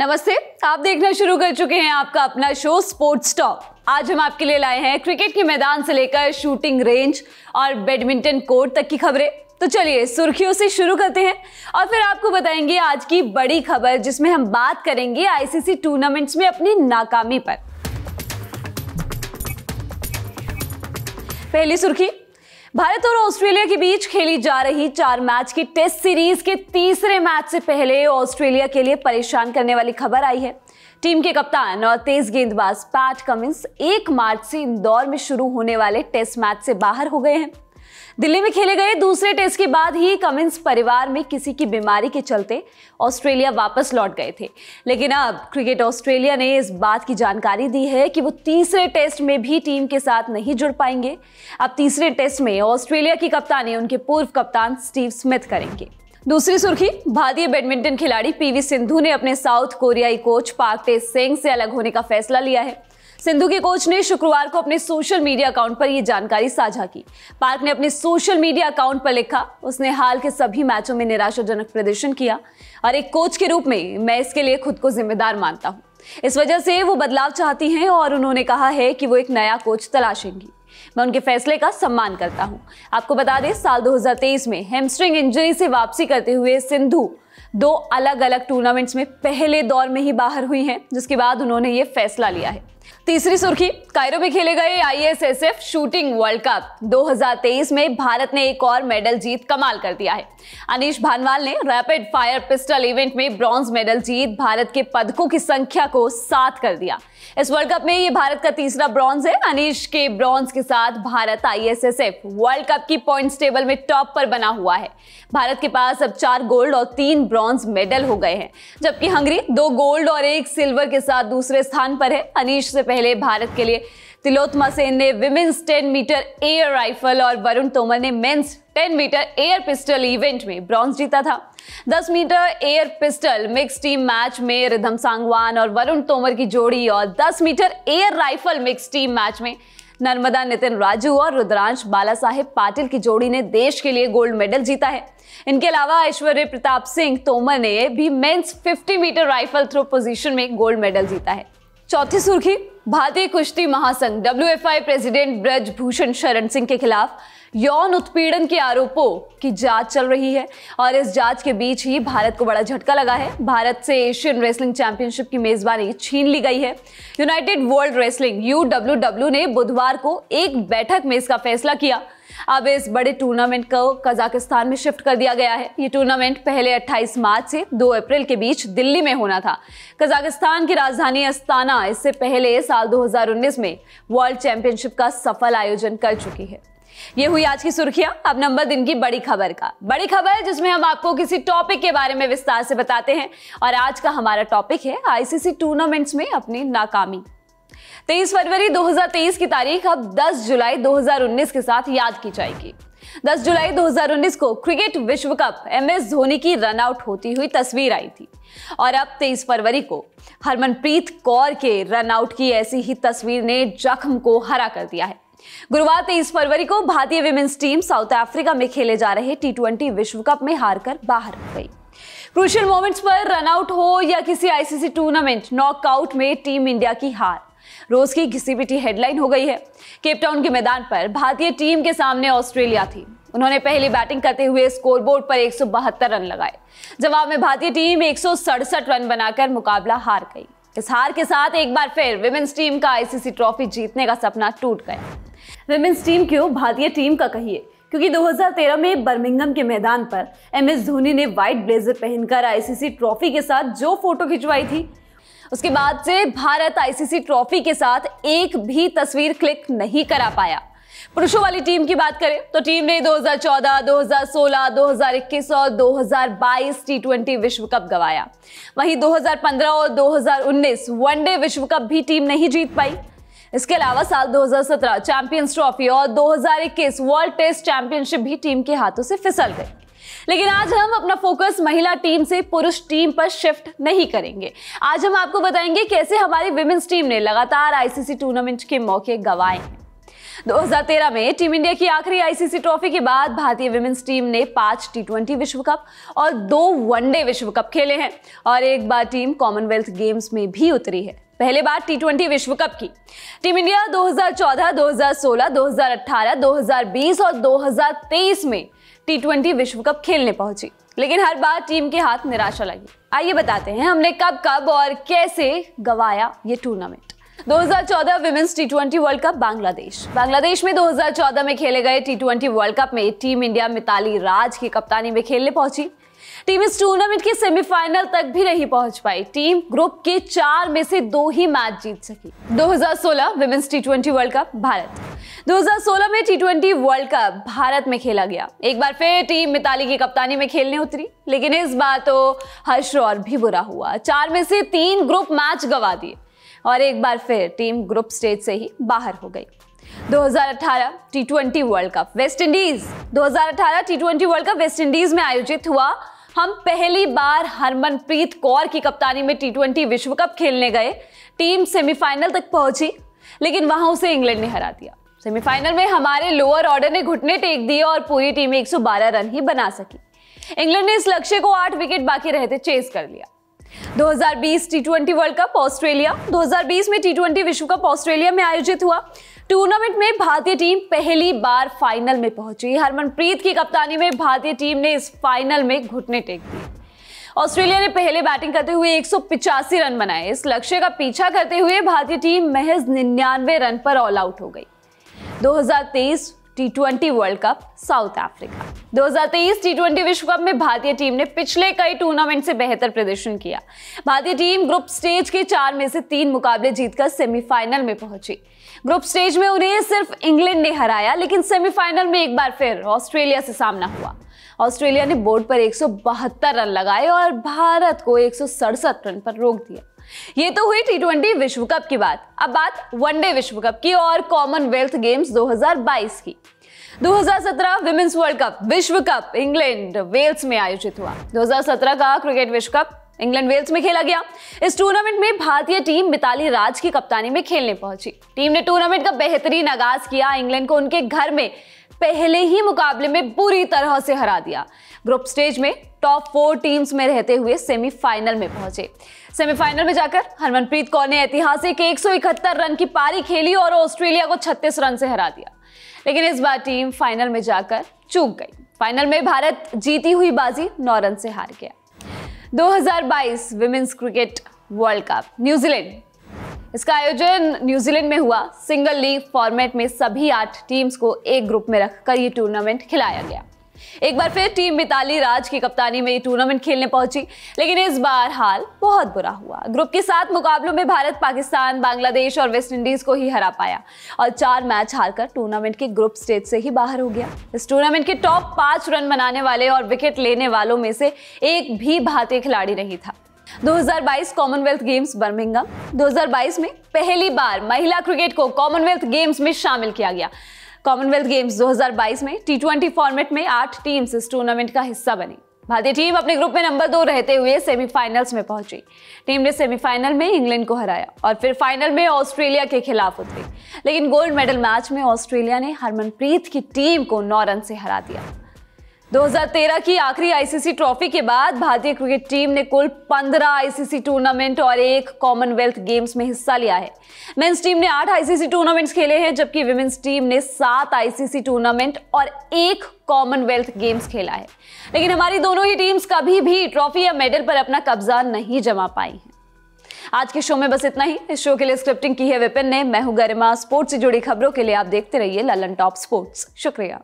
नमस्ते आप देखना शुरू कर चुके हैं आपका अपना शो स्पोर्ट्स टॉप आज हम आपके लिए लाए हैं क्रिकेट के मैदान से लेकर शूटिंग रेंज और बैडमिंटन कोर्ट तक की खबरें तो चलिए सुर्खियों से शुरू करते हैं और फिर आपको बताएंगे आज की बड़ी खबर जिसमें हम बात करेंगे आईसीसी टूर्नामेंट्स में अपनी नाकामी पर पहली सुर्खी भारत और ऑस्ट्रेलिया के बीच खेली जा रही चार मैच की टेस्ट सीरीज के तीसरे मैच से पहले ऑस्ट्रेलिया के लिए परेशान करने वाली खबर आई है टीम के कप्तान और तेज गेंदबाज पैट कमिंस एक मार्च से इंदौर में शुरू होने वाले टेस्ट मैच से बाहर हो गए हैं दिल्ली में खेले गए दूसरे टेस्ट के बाद ही कमिंस परिवार में किसी की बीमारी के चलते ऑस्ट्रेलिया वापस लौट गए थे लेकिन अब क्रिकेट ऑस्ट्रेलिया ने इस बात की जानकारी दी है कि वो तीसरे टेस्ट में भी टीम के साथ नहीं जुड़ पाएंगे अब तीसरे टेस्ट में ऑस्ट्रेलिया की कप्तानी उनके पूर्व कप्तान स्टीव स्मिथ करेंगे दूसरी सुर्खी भारतीय बैडमिंटन खिलाड़ी पीवी सिंधु ने अपने साउथ कोरियाई कोच टे सेंग से अलग होने का फैसला लिया है सिंधु के कोच ने शुक्रवार को अपने सोशल मीडिया अकाउंट पर यह जानकारी साझा की पार्क ने अपने सोशल मीडिया अकाउंट पर लिखा उसने हाल के सभी मैचों में निराशाजनक प्रदर्शन किया और एक कोच के रूप में मैं इसके लिए खुद को जिम्मेदार मानता हूँ इस वजह से वो बदलाव चाहती हैं और उन्होंने कहा है कि वो एक नया कोच तलाशेंगी मैं उनके फैसले का सम्मान करता हूं। आपको बता दें साल 2023 में हेमस्ट्रिंग इंजरी से वापसी करते हुए सिंधु दो अलग अलग टूर्नामेंट्स में पहले दौर में ही बाहर हुई हैं जिसके बाद उन्होंने ये फैसला लिया है तीसरी सुर्खी कायरो में खेले गए आईएसएसएफ शूटिंग वर्ल्ड कप 2023 में भारत ने एक और मेडल जीत कमाल कर दिया है अनिश भानवाल ने रैपिड फायर पिस्टल इवेंट में ब्रॉन्ज मेडल जीत भारत के पदकों की संख्या को सात कर दिया इस वर्ल्ड कप में ये भारत का तीसरा ब्रॉन्ज है अनिश के ब्रॉन्ज के साथ भारत आईएसएसएफ वर्ल्ड कप की पॉइंट्स टेबल में टॉप पर बना हुआ है भारत के पास अब चार गोल्ड और तीन ब्रॉन्ज मेडल हो गए हैं जबकि हंगरी दो गोल्ड और एक सिल्वर के साथ दूसरे स्थान पर है अनिश सबसे पहले भारत के लिए तिलोत्मा सेन ने विमेंस 10 मीटर एयर राइफल और वरुण तोमर ने men's 10 metre air pistol event में ब्रॉन्ज जीता था 10 metre air pistol mix team match में रिधम सांगवान और वरुण तोमर की जोड़ी और 10 metre air rifle mix team match में नर्मदा नितिन राजू और रुद्रांश बाला साहेब पाटिल की जोड़ी ने देश के लिए गोल्ड मेडल जीता है इनके अलावा ऐश्वर्य प्रताप सिंह तोमर ने भी men's 50 metre rifle three position में गोल्ड मेडल जीता है चौथी सुर्खी भारतीय कुश्ती महासंघ आई प्रेसिडेंट ब्रज भूषण शरण सिंह के खिलाफ यौन उत्पीड़न के आरोपों की जांच चल रही है और इस जांच के बीच ही भारत को बड़ा झटका लगा है भारत से एशियन रेसलिंग चैंपियनशिप की मेजबानी छीन ली गई है यूनाइटेड वर्ल्ड रेसलिंग यू ने बुधवार को एक बैठक में इसका फैसला किया अब इस बड़े टूर्नामेंट को कजाकिस्तान में शिफ्ट कर दिया गया है ये टूर्नामेंट पहले 28 मार्च से 2 अप्रैल के बीच दिल्ली में होना था कजाकिस्तान की राजधानी अस्ताना इससे पहले साल 2019 में वर्ल्ड चैंपियनशिप का सफल आयोजन कर चुकी है ये हुई आज की सुर्खियां अब नंबर दिन की बड़ी खबर का बड़ी खबर जिसमें हम आपको किसी टॉपिक के बारे में विस्तार से बताते हैं और आज का हमारा टॉपिक है आईसीसी टूर्नामेंट्स में अपनी नाकामी 23 फरवरी 2023 की तारीख अब 10 जुलाई 2019 के साथ याद की जाएगी 10 जुलाई 2019 को क्रिकेट विश्व कप एम एस धोनी की रनआउट होती हुई तस्वीर आई थी और अब 23 फरवरी को हरमनप्रीत कौर के रनआउट की ऐसी ही तस्वीर ने जख्म को हरा कर दिया है गुरुवार तेईस फरवरी को भारतीय विमेन्स टीम साउथ अफ्रीका में खेले जा रहे टी विश्व कप में हारकर बाहर हो गई क्रूशियल मोमेंट्स पर रनआउट हो या किसी आईसीसी टूर्नामेंट नॉकआउट में टीम इंडिया की हार रोज की घिसी पिटी हेडलाइन हो गई है केपटाउन के मैदान पर भारतीय टीम के सामने ऑस्ट्रेलिया थी उन्होंने पहली बैटिंग करते हुए स्कोरबोर्ड पर एक रन लगाए जवाब में भारतीय टीम एक रन बनाकर मुकाबला हार गई इस हार के साथ एक बार फिर विमेंस टीम का आईसीसी ट्रॉफी जीतने का सपना टूट गया विमेंस टीम क्यों भारतीय टीम का कहिए क्योंकि 2013 में बर्मिंगम के मैदान पर एम एस धोनी ने व्हाइट ब्लेजर पहनकर आईसीसी ट्रॉफी के साथ जो फोटो खिंचवाई थी उसके बाद से भारत आईसीसी ट्रॉफी के साथ एक भी तस्वीर क्लिक नहीं करा पाया पुरुषों वाली टीम की बात करें तो टीम ने 2014, 2016, 2021 और 2022 टी विश्व कप गवाया वहीं 2015 और 2019 वनडे विश्व कप भी टीम नहीं जीत पाई इसके अलावा साल 2017 चैंपियंस ट्रॉफी और 2021 वर्ल्ड टेस्ट चैंपियनशिप भी टीम के हाथों से फिसल गई लेकिन आज हम अपना फोकस महिला टीम से पुरुष टीम पर शिफ्ट नहीं करेंगे आज हम आपको बताएंगे कैसे हमारी विमेंस टीम ने लगातार आईसीसी टूर्नामेंट के मौके गवाए 2013 में टीम इंडिया की आखिरी आईसीसी ट्रॉफी के बाद भारतीय विमेंस टीम ने पांच टी विश्व कप और दो वनडे विश्व कप खेले हैं और एक बार टीम कॉमनवेल्थ गेम्स में भी उतरी है पहले बार टी विश्व कप की टीम इंडिया 2014, 2016, 2018, 2020 और 2023 में टी विश्व कप खेलने पहुंची लेकिन हर बार टीम के हाथ निराशा लगी आइए बताते हैं हमने कब कब और कैसे गवाया ये tournament 2014 women's T twenty world cup Bangladesh Bangladesh में 2014 में खेले गए टी ट्वेंटी वर्ल्ड कप में टीम इंडिया मिताली राज की कप्तानी में खेलने पहुंची टीम इस टूर्नामेंट के सेमीफाइनल तक भी नहीं पहुंच पाई टीम ग्रुप के चार में से दो ही मैच जीत सकी 2016 women's T world cup Bharat 2016 में टी वर्ल्ड कप भारत में खेला गया एक बार फिर टीम मिताली की कप्तानी में खेलने उतरी लेकिन इस बार तो हर्ष और भी बुरा हुआ चार में से तीन ग्रुप मैच गवा दिए और एक बार फिर टीम ग्रुप स्टेज से ही बाहर हो गई 2018 T world cup West Indies 2018 T world cup West Indies में आयोजित हुआ हम पहली बार हरमनप्रीत कौर की कप्तानी में टी विश्व कप खेलने गए टीम सेमीफाइनल तक पहुंची लेकिन वहां उसे इंग्लैंड ने हरा दिया सेमीफाइनल में हमारे लोअर ऑर्डर ने घुटने टेक दिए और पूरी टीम 112 रन ही बना सकी इंग्लैंड ने इस लक्ष्य को आठ विकेट बाकी रहते चेस कर लिया 2020 हजार वर्ल्ड कप ऑस्ट्रेलिया 2020 में टी विश्व कप ऑस्ट्रेलिया में आयोजित हुआ टूर्नामेंट में भारतीय टीम पहली बार फाइनल में पहुंची हरमनप्रीत की कप्तानी में भारतीय टीम ने इस फाइनल में घुटने टेक दिए ऑस्ट्रेलिया ने पहले बैटिंग करते हुए एक रन बनाए इस लक्ष्य का पीछा करते हुए भारतीय टीम महज निन्यानवे रन पर ऑल आउट हो गई 2023 T twenty world cup South Africa 2023 T twenty विश्व कप में भारतीय टीम ने पिछले कई टूर्नामेंट से बेहतर प्रदर्शन किया भारतीय टीम ग्रुप स्टेज के चार में से तीन मुकाबले जीतकर सेमीफाइनल में पहुंची ग्रुप स्टेज में उन्हें सिर्फ इंग्लैंड ने हराया लेकिन सेमीफाइनल में एक बार फिर ऑस्ट्रेलिया से सामना हुआ ऑस्ट्रेलिया ने बोर्ड पर एक रन लगाए और भारत को एक रन पर रोक दिया ये तो हुई टी विश्व कप की बात अब बात वनडे विश्व कप की और कॉमनवेल्थ गेम्स 2022 की 2017 विमेंस वर्ल्ड कप विश्व कप इंग्लैंड वेल्स में आयोजित हुआ 2017 का क्रिकेट विश्व कप इंग्लैंड वेल्स में खेला गया इस टूर्नामेंट में भारतीय टीम मिताली राज की कप्तानी में खेलने पहुंची टीम ने टूर्नामेंट का बेहतरीन आगाज किया इंग्लैंड को उनके घर में पहले ही मुकाबले में बुरी तरह से हरा दिया ग्रुप स्टेज में टॉप फोर टीम्स में रहते हुए सेमीफाइनल में पहुंचे सेमीफाइनल में जाकर हरमनप्रीत कौर ने ऐतिहासिक इकहत्तर रन की पारी खेली और ऑस्ट्रेलिया को 36 रन से हरा दिया लेकिन इस बार टीम फाइनल में जाकर चूक गई फाइनल में भारत जीती हुई बाजी नौ रन से हार गया 2022 women's cricket world cup New Zealand इसका आयोजन न्यूजीलैंड में हुआ सिंगल लीग फॉर्मेट में सभी आठ टीम्स को एक ग्रुप में रखकर ये टूर्नामेंट खिलाया गया एक बार फिर टीम मिताली राज की कप्तानी में ये टूर्नामेंट खेलने पहुंची लेकिन इस बार हाल बहुत बुरा हुआ ग्रुप के सात मुकाबलों में भारत पाकिस्तान बांग्लादेश और वेस्टइंडीज को ही हरा पाया और चार मैच हारकर टूर्नामेंट के ग्रुप स्टेज से ही बाहर हो गया इस टूर्नामेंट के टॉप पांच रन बनाने वाले और विकेट लेने वालों में से एक भी भारतीय खिलाड़ी नहीं था 2022 कॉमनवेल्थ गेम्स बर्मिंगम 2022 में पहली बार महिला क्रिकेट को कॉमनवेल्थ गेम्स में शामिल किया गया कॉमनवेल्थ गेम्स 2022 में टी फॉर्मेट में आठ टीम्स इस टूर्नामेंट का हिस्सा बनी भारतीय टीम अपने ग्रुप में नंबर दो रहते हुए सेमीफाइनल्स में पहुंची टीम ने सेमीफाइनल में इंग्लैंड को हराया और फिर फाइनल में ऑस्ट्रेलिया के खिलाफ उतरी लेकिन गोल्ड मेडल मैच में ऑस्ट्रेलिया ने हरमनप्रीत की टीम को नौ रन से हरा दिया 2013 की आखिरी आईसीसी ट्रॉफी के बाद भारतीय क्रिकेट टीम ने कुल 15 आईसीसी टूर्नामेंट और एक कॉमनवेल्थ गेम्स में हिस्सा लिया है मेंस टीम ने आठ आईसीसी टूर्नामेंट्स खेले हैं जबकि विमेंस टीम ने सात आईसीसी टूर्नामेंट और एक कॉमनवेल्थ गेम्स खेला है लेकिन हमारी दोनों ही टीम्स कभी भी ट्रॉफी या मेडल पर अपना कब्जा नहीं जमा पाई हैं आज के शो में बस इतना ही इस शो के लिए स्क्रिप्टिंग की है विपिन ने मैं हूं गरिमा स्पोर्ट्स से जुड़ी खबरों के लिए आप देखते रहिए ललन टॉप स्पोर्ट्स शुक्रिया